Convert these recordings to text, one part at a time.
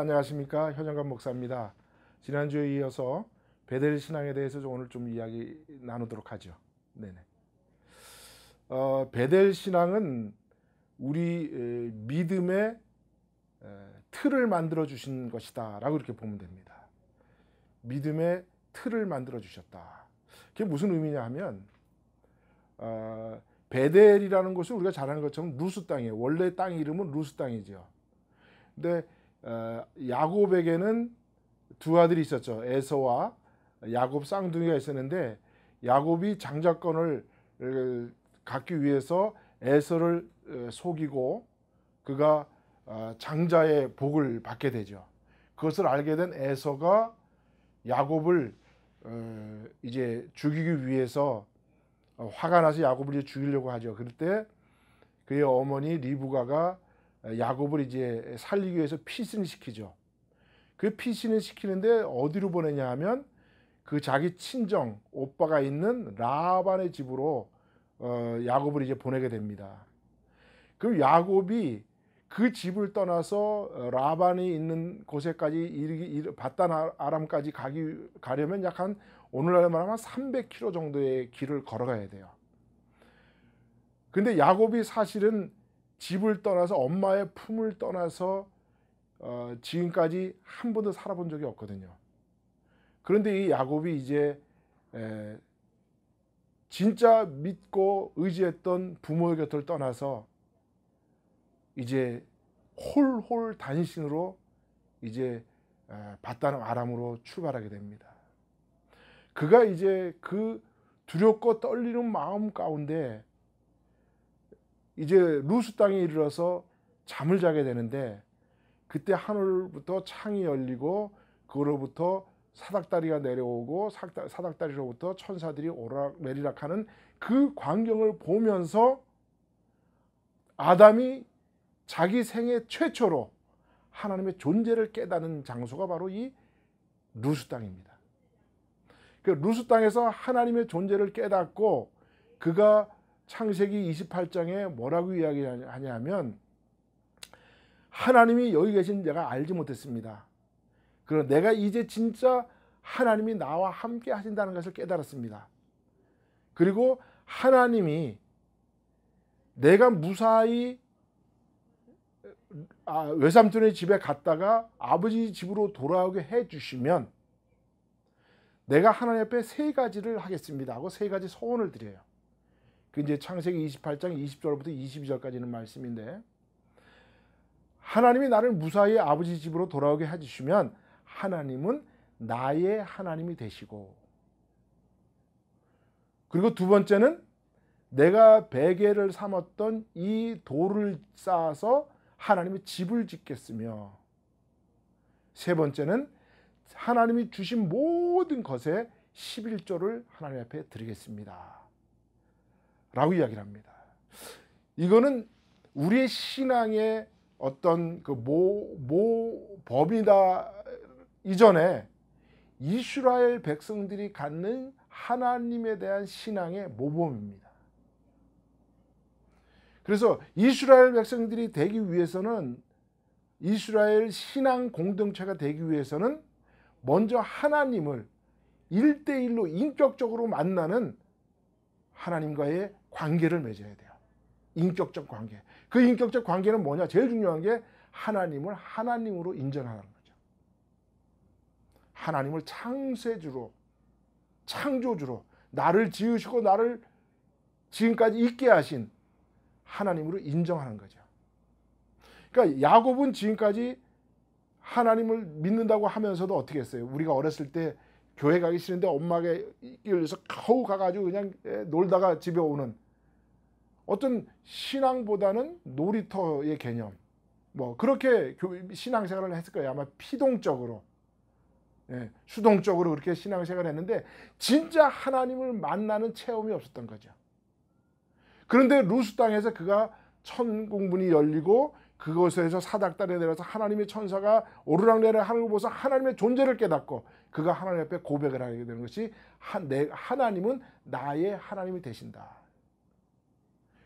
안녕하십니까 현영감 목사입니다. 지난주에 이어서 베델 신앙에 대해서 오늘 좀 이야기 나누도록 하죠. 네네. 어, 베델 신앙은 우리 믿음의 틀을 만들어 주신 것이다라고 이렇게 보면 됩니다. 믿음의 틀을 만들어 주셨다. 그게 무슨 의미냐 하면 어, 베델이라는 곳은 우리가 잘 아는 것처럼 루스 땅이에요. 원래 땅 이름은 루스 땅이죠. 근데 어, 야곱에게는 두 아들이 있었죠. 에서와 야곱 쌍둥이가 있었는데 야곱이 장자권을 갖기 위해서 에서를 어, 속이고 그가 어, 장자의 복을 받게 되죠. 그것을 알게 된 에서가 야곱을 이제 죽이기 위해서 화가 나서 야곱을 죽이려고 하죠. 그때 그의 어머니 리브가가 야곱을 이제 살리기 위해서 피신을 시키죠. 그 피신을 시키는데 어디로 보내냐 하면 그 자기 친정 오빠가 있는 라반의 집으로 어, 야곱을 이제 보내게 됩니다. 그럼 야곱이 그 집을 떠나서 라반이 있는 곳에까지 이르기 이르, 바단 아, 아람까지 가기 가려면 약한 오늘날 말하면 300km 정도의 길을 걸어가야 돼요. 근데 야곱이 사실은 집을 떠나서 엄마의 품을 떠나서 어, 지금까지 한 번도 살아본 적이 없거든요. 그런데 이 야곱이 이제 에, 진짜 믿고 의지했던 부모의 곁을 떠나서 이제 홀홀 단신으로 이제 바다는 아람으로 출발하게 됩니다. 그가 이제 그 두렵고 떨리는 마음 가운데 이제 루스 땅에 이르러서 잠을 자게 되는데 그때 하늘부터 창이 열리고 그로부터 사닥다리가 내려오고 사닥다리로부터 천사들이 오락 내리락 하는 그 광경을 보면서 아담이 자기 생애 최초로 하나님의 존재를 깨닫는 장소가 바로 이 루스 땅입니다. 그 루스 땅에서 하나님의 존재를 깨닫고 그가 창세기 28장에 뭐라고 이야기하냐면 하나님이 여기 계신 내가 알지 못했습니다. 그럼 내가 이제 진짜 하나님이 나와 함께 하신다는 것을 깨달았습니다. 그리고 하나님이 내가 무사히 아, 외삼촌의 집에 갔다가 아버지 집으로 돌아오게 해 주시면 내가 하나님 앞에 세 가지를 하겠습니다 하고 세 가지 소원을 드려요. 그 이제 창세기 28장 20절부터 22절까지는 말씀인데 하나님이 나를 무사히 아버지 집으로 돌아오게 해주시면 하나님은 나의 하나님이 되시고 그리고 두 번째는 내가 베개를 삼았던 이 돌을 쌓아서 하나님의 집을 짓겠으며 세 번째는 하나님이 주신 모든 것에 11조를 하나님 앞에 드리겠습니다. 라고 이야기를 합니다. 이거는 우리의 신앙의 어떤 그 모, 모 법이다 이전에 이스라엘 백성들이 갖는 하나님에 대한 신앙의 모범입니다. 그래서 이스라엘 백성들이 되기 위해서는 이스라엘 신앙 공동체가 되기 위해서는 먼저 하나님을 일대일로 인격적으로 만나는 하나님과의 관계를 맺어야 돼요. 인격적 관계. 그 인격적 관계는 뭐냐? 제일 중요한 게 하나님을 하나님으로 인정하는 거죠. 하나님을 창세주로, 창조주로, 나를 지으시고 나를 지금까지 있게 하신 하나님으로 인정하는 거죠. 그러니까 야곱은 지금까지 하나님을 믿는다고 하면서도 어떻게 했어요? 우리가 어렸을 때 교회 가기 싫은데 엄마에게 이끌려서 가우 가가지고 그냥 예, 놀다가 집에 오는 어떤 신앙보다는 놀이터의 개념 뭐 그렇게 신앙생활을 했을 거예요 아마 피동적으로 예, 수동적으로 그렇게 신앙생활을 했는데 진짜 하나님을 만나는 체험이 없었던 거죠 그런데 루스 땅에서 그가 천국문이 열리고 그곳에서 사닥다리에 내려서 하나님의 천사가 오르락내리락 하는 걸 보서 하나님의 존재를 깨닫고 그가 하나님 앞에 고백을 하게 되는 것이 하나님은 나의 하나님이 되신다.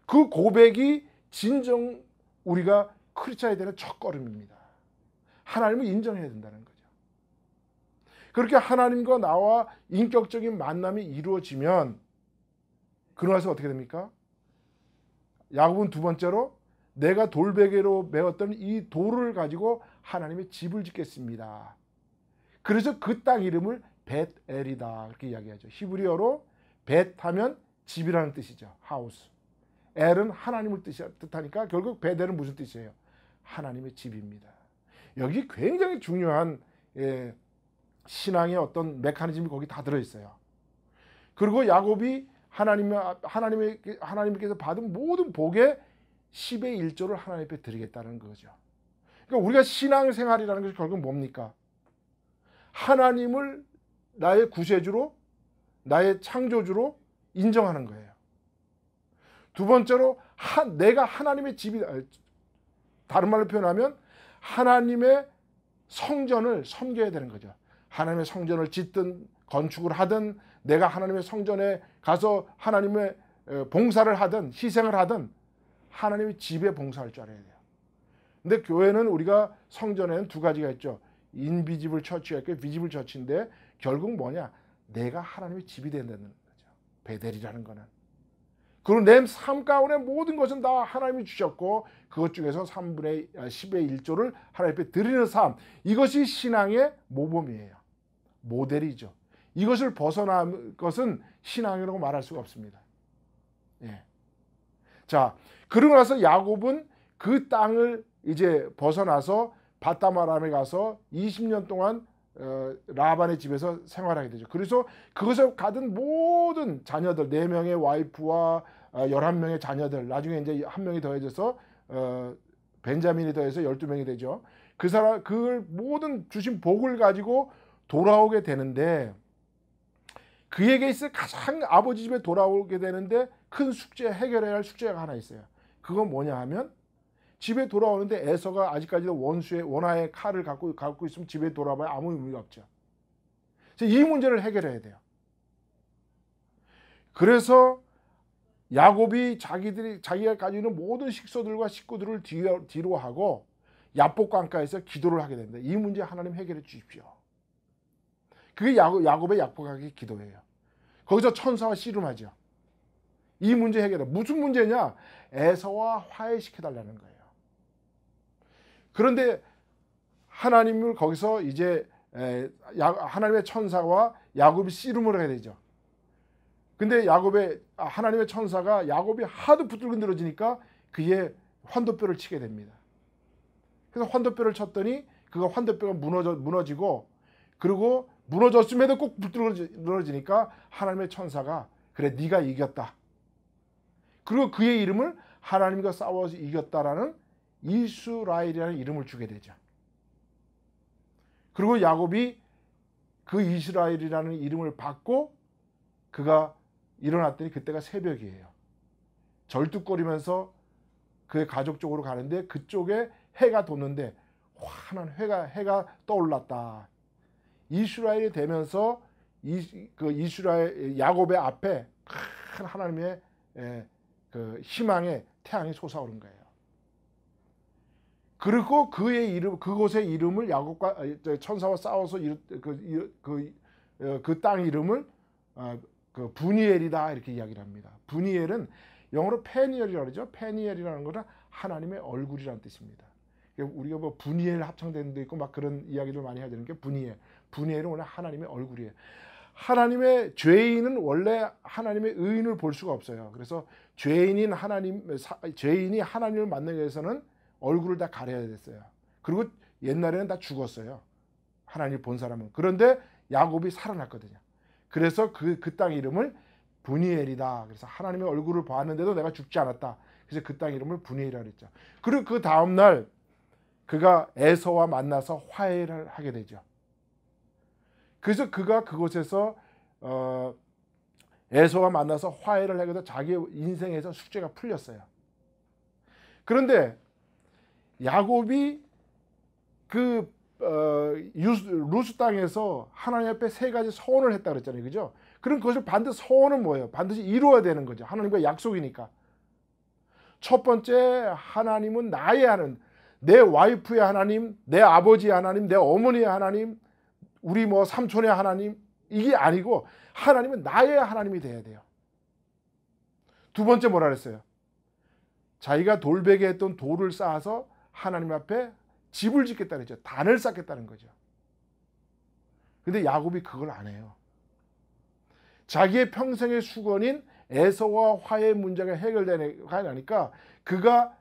그 고백이 진정 우리가 크리스천이 되는 첫걸음입니다. 하나님을 인정해야 된다는 거죠. 그렇게 하나님과 나와 인격적인 만남이 이루어지면 그러나서 어떻게 됩니까? 야곱은 두 번째로 내가 돌베개로 메웠던 이 돌을 가지고 하나님의 집을 짓겠습니다. 그래서 그 땅 이름을 벳엘이다 이렇게 이야기하죠. 히브리어로 벳하면 집이라는 뜻이죠. 하우스. 엘은 하나님을 뜻하니까 결국 베델은 무슨 뜻이에요? 하나님의 집입니다. 여기 굉장히 중요한 예, 신앙의 어떤 메커니즘이 거기 다 들어 있어요. 그리고 야곱이 하나님 하나님의 하나님께서 받은 모든 복에 10의 1조를 하나님 앞에 드리겠다는 거죠. 그러니까 우리가 신앙생활이라는 것이 결국 뭡니까? 하나님을 나의 구세주로 나의 창조주로 인정하는 거예요. 두 번째로 하, 내가 하나님의 집이 아, 다른 말로 표현하면 하나님의 성전을 섬겨야 되는 거죠. 하나님의 성전을 짓든 건축을 하든 내가 하나님의 성전에 가서 하나님의 어, 봉사를 하든 희생을 하든 하나님의 집에 봉사할 줄 알아야 돼요. 근데 교회는 우리가 성전에는 두 가지가 있죠. 인비집을 처치가 있고 비집을 처치인데 결국 뭐냐? 내가 하나님의 집이 된다는 거죠. 베델이라는 거는. 그리고 내삶 가운의 모든 것은 다 하나님이 주셨고 그것 중에서 3분의 10의 1조를 하나님께 드리는 삶. 이것이 신앙의 모범이에요. 모델이죠. 이것을 벗어난 것은 신앙이라고 말할 수가 없습니다. 예. 자, 그러고 나서 야곱은 그 땅을 이제 벗어나서 바다마람에 가서 20년 동안 어, 라반의 집에서 생활하게 되죠. 그래서 그것을 가든 모든 자녀들, 4명의 와이프와 11명의 어, 자녀들, 나중에 이제 한 명이 더해져서 어, 벤자민이 더해서 12명이 되죠. 그 사람, 그걸 모든 주신 복을 가지고 돌아오게 되는데 그에게 있을 가장 아버지 집에 돌아오게 되는데 큰 숙제 해결해야 할 숙제가 하나 있어요. 그건 뭐냐 하면 집에 돌아오는데 에서가 아직까지도 원수의 원화의 칼을 갖고 갖고 있으면 집에 돌아봐야 아무 의미가 없죠. 이 문제를 해결해야 돼요. 그래서 야곱이 자기들이 자기가 가지는 모든 식소들과 식구들을 뒤로, 뒤로 하고 야복강가에서 기도를 하게 됩니다. 이 문제 하나님 해결해 주십시오. 그게 야곱, 야곱의 야복강의 기도예요. 거기서 천사와 씨름하죠. 이 문제 해결해. 무슨 문제냐? 에서와 화해시켜달라는 거예요. 그런데 하나님을 거기서 이제 하나님의 천사와 야곱이 씨름을 해야 되죠. 근데 야곱의 아, 하나님의 천사가 야곱이 하도 부들근들어지니까 그의 환도뼈를 치게 됩니다. 그래서 환도뼈를 쳤더니 그가 환도뼈가 무너져 무너지고 그리고 무너졌음에도 꼭 부들러지니까 하나님의 천사가 그래 네가 이겼다. 그리고 그의 이름을 하나님과 싸워서 이겼다라는 이스라엘이라는 이름을 주게 되죠. 그리고 야곱이 그 이스라엘이라는 이름을 받고 그가 일어났더니 그때가 새벽이에요. 절뚝거리면서 그의 가족 쪽으로 가는데 그쪽에 해가 돋는데 환한 해가 해가 떠올랐다. 이스라엘이 되면서 이, 그 이스라엘 야곱의 앞에 큰 하나님의 예, 그 희망의 태양이 솟아오른 거예요. 그리고 그의 이름 그곳의 이름을 야곱과 아, 천사와 싸워서 그그 그, 그땅 어, 그 이름을 어, 그 부니엘이다 이렇게 이야기를 합니다. 부니엘은 영어로 페니엘이라고 그러죠. 페니엘이라는 거는 하나님의 얼굴이라는 뜻입니다. 그러니까 우리가 뭐 부니엘 합창되는 있고 막 그런 이야기를 많이 해야 되는 게 부니엘. 분이엘은 원래 하나님의 얼굴이에요. 하나님의 죄인은 원래 하나님의 의인을 볼 수가 없어요. 그래서 죄인인 하나님 사, 죄인이 하나님을 만나기 위해서는 얼굴을 다 가려야 됐어요. 그리고 옛날에는 다 죽었어요. 하나님 본 사람은. 그런데 야곱이 살아났거든요. 그래서 그 그 땅 이름을 분이엘이다. 그래서 하나님의 얼굴을 봤는데도 내가 죽지 않았다. 그래서 그 땅 이름을 분이엘이라 그랬죠. 그리고 그 다음 날 그가 에서와 만나서 화해를 하게 되죠. 그래서 그가 그곳에서 어, 에서와 만나서 화해를 하게 돼 자기 인생에서 숙제가 풀렸어요. 그런데 야곱이 그 어, 유스, 루스 땅에서 하나님 앞에 세 가지 서원을 했다 그랬잖아요. 그죠? 그럼 그것을 반드시 서원은 뭐예요? 반드시 이루어야 되는 거죠. 하나님과 약속이니까. 첫 번째 하나님은 나의 하는 내 와이프의 하나님, 내 아버지의 하나님, 내 어머니의 하나님, 우리 뭐 삼촌의 하나님 이게 아니고 하나님은 나의 하나님이 돼야 돼요. 두 번째 뭐라 그랬어요? 자기가 돌베개 했던 돌을 쌓아서 하나님 앞에 집을 짓겠다는 거죠. 단을 쌓겠다는 거죠. 근데 야곱이 그걸 안 해요. 자기의 평생의 수건인 에서와 화의 문제가 해결되니까 그가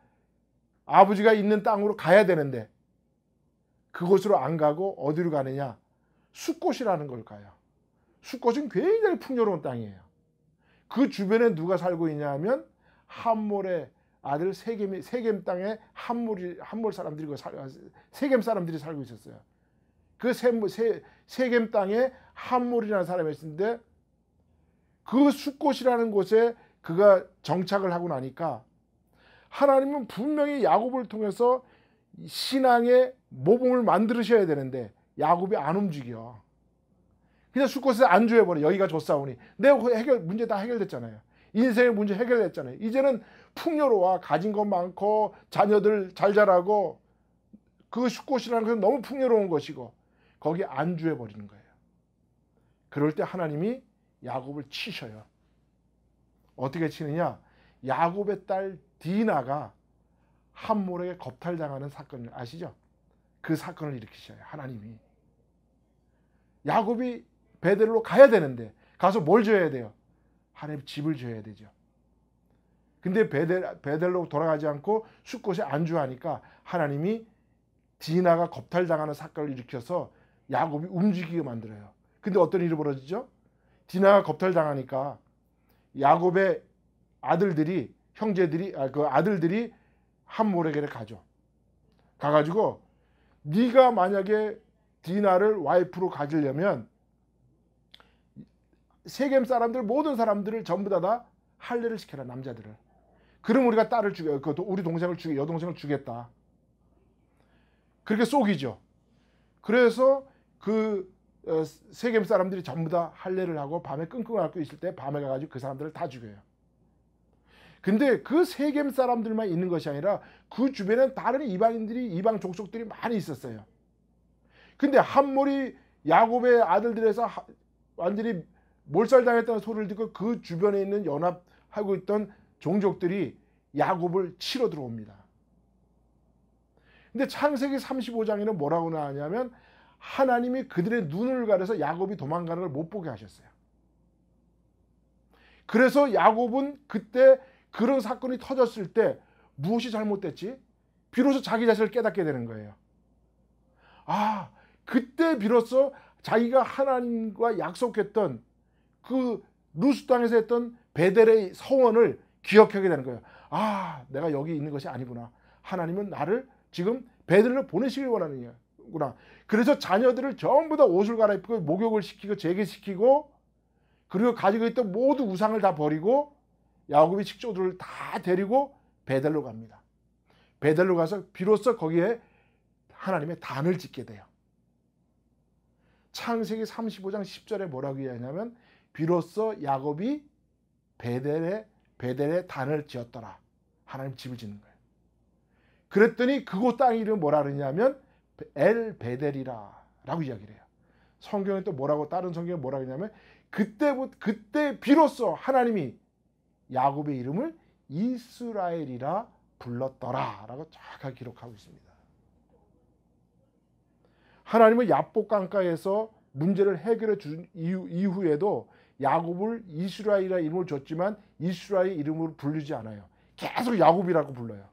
아버지가 있는 땅으로 가야 되는데 그곳으로 안 가고 어디로 가느냐? 숲꽃이라는 걸까요? 숲꽃은 굉장히 풍요로운 땅이에요. 그 주변에 누가 살고 있냐면 함몰의 아들 세겜 세겜 땅에 함몰이 함몰 사람들이 그 세겜 사람들이 살고 있었어요. 그 세, 세, 세겜 땅에 함몰이라는 사람이 있었는데 그 숲곳이라는 곳에 그가 정착을 하고 나니까 하나님은 분명히 야곱을 통해서 신앙의 모범을 만드셔야 되는데 야곱이 안 움직여. 그냥 수컷에서 안주해버려. 여기가 줬사오니. 내 그 해결, 문제 다 해결됐잖아요. 인생의 문제 해결됐잖아요. 이제는 풍요로와 가진 것 많고 자녀들 잘 자라고 그 수컷이라는 것은 너무 풍요로운 것이고 거기 안주해버리는 거예요. 그럴 때 하나님이 야곱을 치셔요. 어떻게 치느냐? 야곱의 딸 디나가 함몰에 겁탈당하는 사건을 아시죠? 그 사건을 일으키셔요. 하나님이. 야곱이 베델로 가야 되는데 가서 뭘 줘야 돼요? 하나님 집을 줘야 되죠. 근데 베델, 베델로 돌아가지 않고 숲곳에 안주하니까 하나님이 디나가 겁탈당하는 사건을 일으켜서 야곱이 움직이게 만들어요. 근데 어떤 일이 벌어지죠? 디나가 겁탈당하니까 야곱의 아들들이 형제들이 아, 그 아들들이 함몰에게 가죠. 가가지고 네가 만약에 디나를 와이프로 가지려면 세겜 사람들 모든 사람들을 전부 다, 다 할례를 시켜라 남자들을. 그럼 우리가 딸을 죽여 그 우리 동생을 죽여 여동생을 죽였다 그렇게 속이죠. 그래서 그 어, 세겜 사람들이 전부 다 할례를 하고 밤에 끙끙 앓고 있을 때 밤에 가가지고 그 사람들을 다 죽여요. 근데 그 세겜 사람들만 있는 것이 아니라 그 주변엔 다른 이방인들이 이방 족속들이 많이 있었어요. 근데 한몰이 야곱의 아들들에서 완전히 몰살당했다는 소리를 듣고 그 주변에 있는 연합하고 있던 종족들이 야곱을 치러 들어옵니다. 근데 창세기 35장에는 뭐라고 나왔냐면 하나님이 그들의 눈을 가려서 야곱이 도망가는 걸 못 보게 하셨어요. 그래서 야곱은 그때 그런 사건이 터졌을 때 무엇이 잘못됐지? 비로소 자기 자신을 깨닫게 되는 거예요. 아, 그때 비로소 자기가 하나님과 약속했던 그 루스 땅에서 했던 베델의 성원을 기억하게 되는 거예요. 아, 내가 여기 있는 것이 아니구나. 하나님은 나를 지금 베들로 보내시길 원하는냐구나 그래서 자녀들을 전부 다 옷을 갈아입고 목욕을 시키고 재개시키고 그리고 가지고 있던 모든 우상을 다 버리고 야곱이 식조들을 다 데리고 베델로 갑니다. 베델로 가서 비로소 거기에 하나님의 단을 짓게 돼요. 창세기 35장 10절에 뭐라고 얘기하냐면 비로소 야곱이 베델에 베델에 단을 지었더라. 하나님 집을 짓는 거예요. 그랬더니 그곳 땅 이름 뭐라 그러냐면 엘 베델이라라고 이야기를 해요. 성경에 또 뭐라고 다른 성경에 뭐라 그러냐면 그때 부터 그때 비로소 하나님이 야곱의 이름을 이스라엘이라 불렀더라 라고 정확하게 기록하고 있습니다. 하나님은 야복 강가에서 문제를 해결해 준 이후, 에도 야곱을 이스라엘이라 이름을 줬지만 이스라엘 이름으로 불리지 않아요. 계속 야곱이라고 불러요.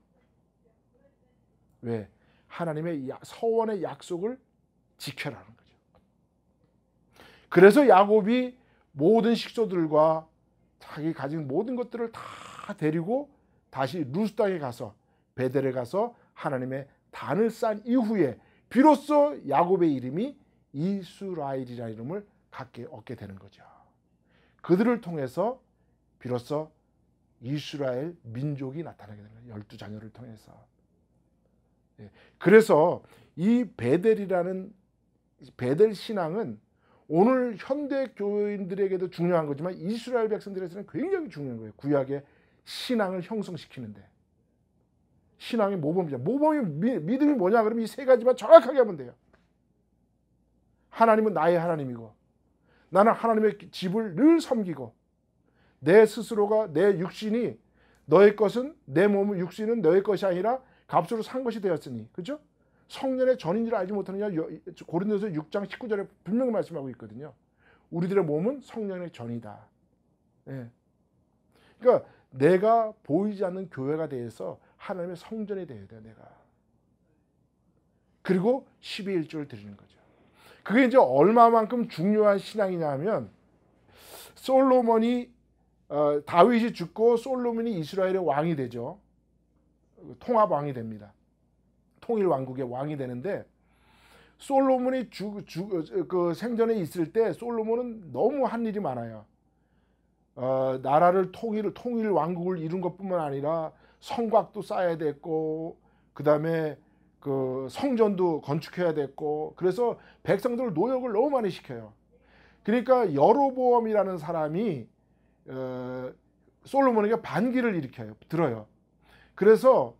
왜? 하나님의 서원의 약속을 지켜라는 거죠. 그래서 야곱이 모든 식소들과 자기 가진 모든 것들을 다 데리고 다시 루스 땅에 가서 베델에 가서 하나님의 단을 쌓은 이후에 비로소 야곱의 이름이 이스라엘이라는 이름을 갖게 얻게 되는 거죠. 그들을 통해서 비로소 이스라엘 민족이 나타나게 되는 거예요. 열두 자녀를 통해서. 예. 그래서 이 베델이라는 베델 신앙은 오늘 현대 교인들에게도 중요한 거지만 이스라엘 백성들에서는 굉장히 중요한 거예요. 구약의 신앙을 형성시키는데. 신앙의 모범이죠. 모범이 믿음이 뭐냐 그러면 이 세 가지만 정확하게 하면 돼요. 하나님은 나의 하나님이고 나는 하나님의 집을 늘 섬기고 내 스스로가 내 육신이 너의 것은 내 몸은 육신은 너의 것이 아니라 값으로 산 것이 되었으니 그죠? 성년의 전인지를 알지 못하느냐 고린도서 6장 19절에 분명히 말씀하고 있거든요. 우리들의 몸은 성령의 전이다. 예. 그러니까 내가 보이지 않는 교회가 대서 하나님의 성전이 되어야 돼 내가. 그리고 12의 1를 드리는 거죠. 그게 이제 얼마만큼 중요한 신앙이냐면 솔로몬이 어, 다윗이 죽고 솔로몬이 이스라엘의 왕이 되죠. 통합 왕이 됩니다. 통일 왕국의 왕이 되는데 솔로몬이 주, 어, 그 생전에 있을 때 솔로몬은 너무 한 일이 많아요. 어, 나라를 통일 통일 왕국을 이룬 것뿐만 아니라 성곽도 쌓아야 됐고 그다음에 그 성전도 건축해야 됐고 그래서 백성들 을 노역을 너무 많이 시켜요. 그러니까 여로보암이라는 사람이 어, 솔로몬에게 반기를 일으켜요. 들어요. 그래서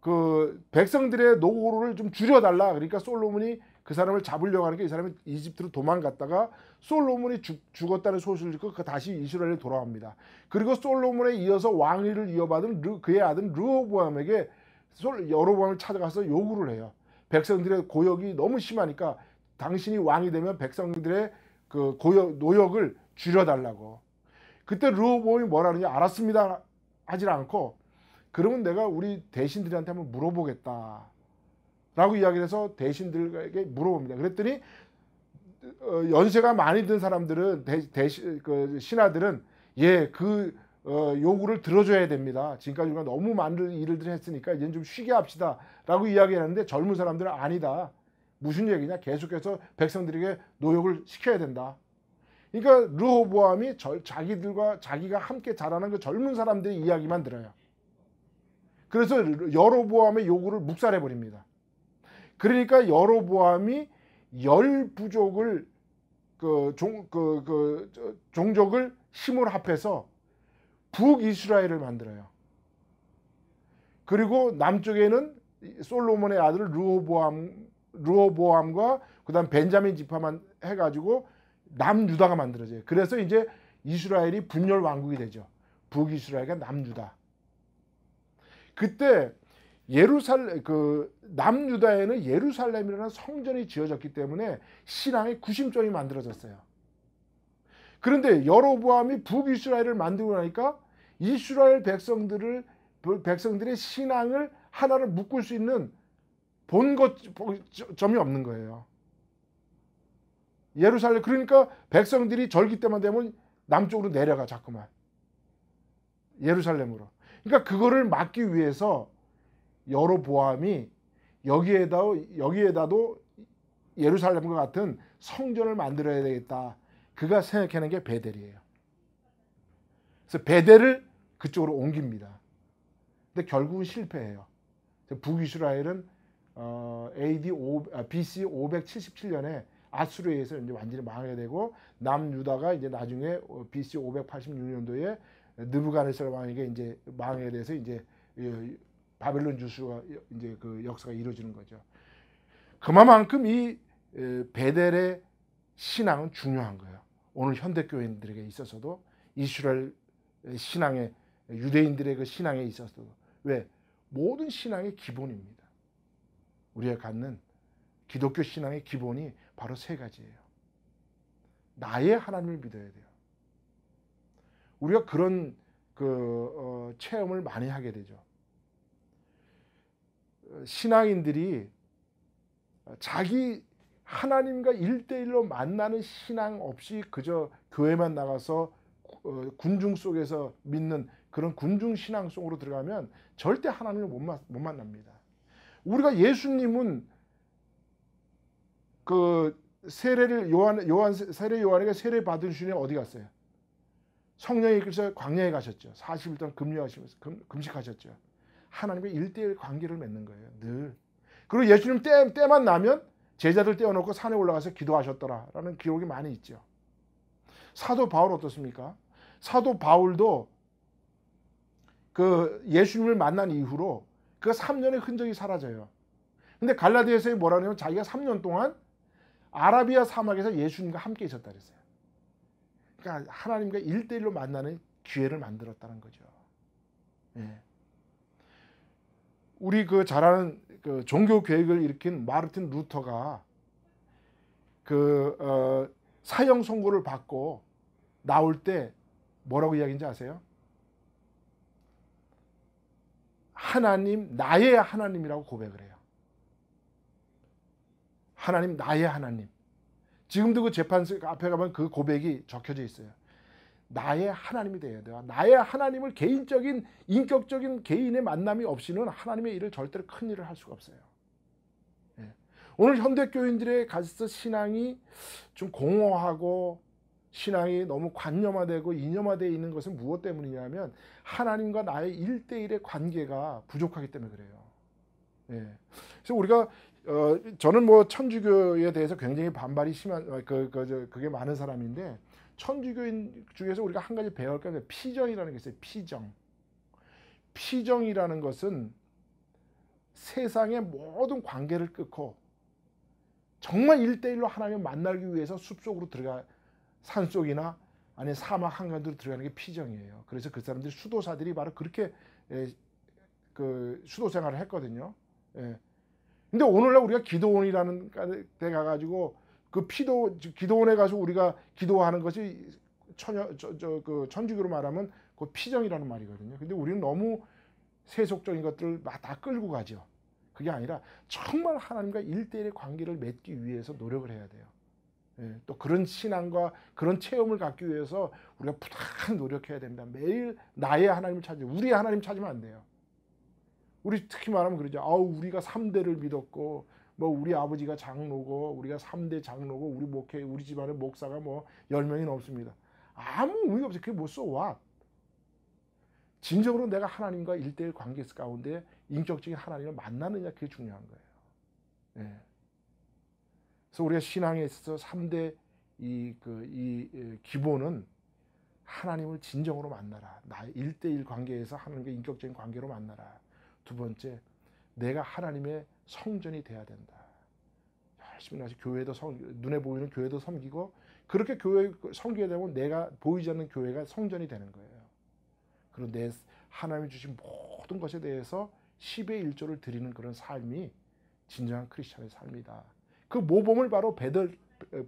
그 백성들의 노고를 좀 줄여달라. 그러니까 솔로몬이 그 사람을 잡으려고 하니까 이 사람이 이집트로 도망갔다가 솔로몬이 죽, 었다는 소식을 듣고 그 다시 이스라엘에 돌아갑니다 그리고 솔로몬에 이어서 왕위를 이어받은 르, 그의 아들 르호보암에게 여로보암을 찾아가서 요구를 해요. 백성들의 고역이 너무 심하니까 당신이 왕이 되면 백성들의 그 고역 노역을 줄여달라고. 그때 르호보암이 뭐라 하느냐 알았습니다 하질 않고 그러면 내가 우리 대신들한테 한번 물어보겠다. 라고 이야기를 해서 대신들에게 물어봅니다. 그랬더니 어, 연세가 많이 든 사람들은 대, 대신 그 신하들은 예그 어, 요구를 들어줘야 됩니다. 지금까지 우리가 너무 많은 일을 했으니까 이제는 좀 쉬게 합시다. 라고 이야기하는데 젊은 사람들은 아니다. 무슨 얘기냐? 계속해서 백성들에게 노역을 시켜야 된다. 그러니까 르호보암이 저, 자기들과 자기가 함께 자라는 그 젊은 사람들의 이야기만 들어요. 그래서 여로보암의 요구를 묵살해 버립니다. 그러니까 여로보암이 열 부족을 그, 종, 그, 그, 종족을 힘을 합해서 북이스라엘을 만들어요. 그리고 남쪽에는 솔로몬의 아들 르호보암, 르호보암과 그다음 벤자민 지파만 해가지고 남유다가 만들어져요. 그래서 이제 이스라엘이 분열 왕국이 되죠. 북이스라엘과 남유다. 그때 예루살렘 그 남유다에는 예루살렘이라는 성전이 지어졌기 때문에 신앙의 구심점이 만들어졌어요. 그런데 여로보암이 북이스라엘을 만들고 나니까 이스라엘 백성들을 백성들의 신앙을 하나를 묶을 수 있는 본 것 점이 없는 거예요. 예루살렘 그러니까 백성들이 절기 때만 되면 남쪽으로 내려가 자꾸만 예루살렘으로 그러니까 그거를 막기 위해서 여러보암이 여기에다 여기에다도 예루살렘과 같은 성전을 만들어야 되겠다. 그가 생각하는 게 베델이에요. 그래서 베델을 그쪽으로 옮깁니다. 근데 결국은 실패해요. 북이스라엘은 어, AD 5, 아, BC 577년에 아수르에 서 이제 완전히 망하게 되고 남유다가 이제 나중에 BC 586년도에 느부갓네살 왕에게 이제 망에 대해서 이제 바벨론 주수가 이제 그 역사가 이루어지는 거죠. 그만큼 이 베델의 신앙은 중요한 거예요. 오늘 현대 교인들에게 있어서도 이스라엘 신앙의 유대인들의 그 신앙에 있어서도 왜 모든 신앙의 기본입니다. 우리가 갖는 기독교 신앙의 기본이 바로 세 가지예요. 나의 하나님을 믿어야 돼요. 우리가 그런 그 어, 체험을 많이 하게 되죠. 신앙인들이 자기 하나님과 일대일로 만나는 신앙 없이 그저 교회만 나가서 어, 군중 속에서 믿는 그런 군중 신앙 속으로 들어가면 절대 하나님을 못, 마, 못 만납니다. 우리가 예수님은 그 세례를 요한 요한 세례 요한에게 세례 받은 주에 어디 갔어요? 성령이 그래서 광야에 가셨죠. 40일 동안 금요하시면서 금, 식하셨죠 하나님과 일대일 관계를 맺는 거예요. 늘. 그리고 예수님 때, 때만 나면 제자들 떼어놓고 산에 올라가서 기도하셨더라라는 기록이 많이 있죠. 사도 바울 어떻습니까? 사도 바울도 그 예수님을 만난 이후로 그 3년의 흔적이 사라져요. 근데 갈라디아서 뭐라 그냐면 자기가 3년 동안 아라비아 사막에서 예수님과 함께 있었다 그랬어요. 그러니까 하나님과 일대일로 만나는 기회를 만들었다는 거죠. 예. 우리 그 잘하는 그 종교 계획을 일으킨 마르틴 루터가 그 어, 사형 선고를 받고 나올 때 뭐라고 이야기인지 아세요? 하나님 나의 하나님이라고 고백을 해요. 하나님 나의 하나님. 지금도 그 재판소 앞에 가면 그 고백이 적혀져 있어요. 나의 하나님이 되어야 돼요. 나의 하나님을 개인적인 인격적인 개인의 만남이 없이는 하나님의 일을 절대로 큰 일을 할 수가 없어요. 예. 오늘 현대 교인들의 가스 신앙이 좀 공허하고 신앙이 너무 관념화되고 이념화되어 있는 것은 무엇 때문이냐면 하나님과 나의 일대일의 관계가 부족하기 때문에 그래요. 예. 그래서 우리가 어, 저는 뭐 천주교에 대해서 굉장히 반발이 심한 어, 그, 그 그게 많은 사람인데 천주교인 중에서 우리가 한 가지 배울 게 피정이라는 게 있어요. 피정. 피정이라는 것은 세상의 모든 관계를 끊고 정말 일대일로 하나님을 만나기 위해서 숲속으로 들어가 산속이나 아니 사막 한가운데로 들어가는 게 피정이에요. 그래서 그 사람들이 수도사들이 바로 그렇게 예, 그 수도 생활을 했거든요. 예. 근데 오늘날 우리가 기도원이라는 데 가가지고 그 피도 기도원에 가서 우리가 기도하는 것이 천여 저그 천주교로 말하면 그 피정이라는 말이거든요. 근데 우리는 너무 세속적인 것들을 막다 끌고 가죠. 그게 아니라 정말 하나님과 일대일의 관계를 맺기 위해서 노력을 해야 돼요. 예, 또 그런 신앙과 그런 체험을 갖기 위해서 우리가 부탁한 노력해야 됩니다. 매일 나의 하나님을 찾으 우리의 하나님 찾으면 안 돼요. 우리 특히 말하면 그러죠. 아우 우리가 3대를 믿었고 뭐 우리 아버지가 장로고 우리가 3대 장로고 우리 목회 우리 집안의 목사가 뭐 10명이 넘습니다. 아무 의미가 없어요. 그게 뭐 써와. So 진정으로 내가 하나님과 일대일 관계 가운데 인격적인 하나님을 만나느냐 그게 중요한 거예요. 예. 그래서 우리가 신앙에 있어서 3대 이, 그, 이 기본은 하나님을 진정으로 만나라. 나의 대일 관계에서 하나님과 인격적인 관계로 만나라. 두 번째, 내가 하나님의 성전이 돼야 된다. 열심히 나서 교회도 성, 눈에 보이는 교회도 섬기고 그렇게 교회 섬기게 되면 내가 보이지 않는 교회가 성전이 되는 거예요. 그리내 하나님이 주신 모든 것에 대해서 10의 1조를 드리는 그런 삶이 진정한 크리스천의 삶이다. 그 모범을 바로 베델,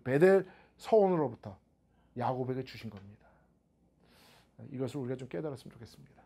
베델 서원으로부터 야곱에게 주신 겁니다. 이것을 우리가 좀 깨달았으면 좋겠습니다.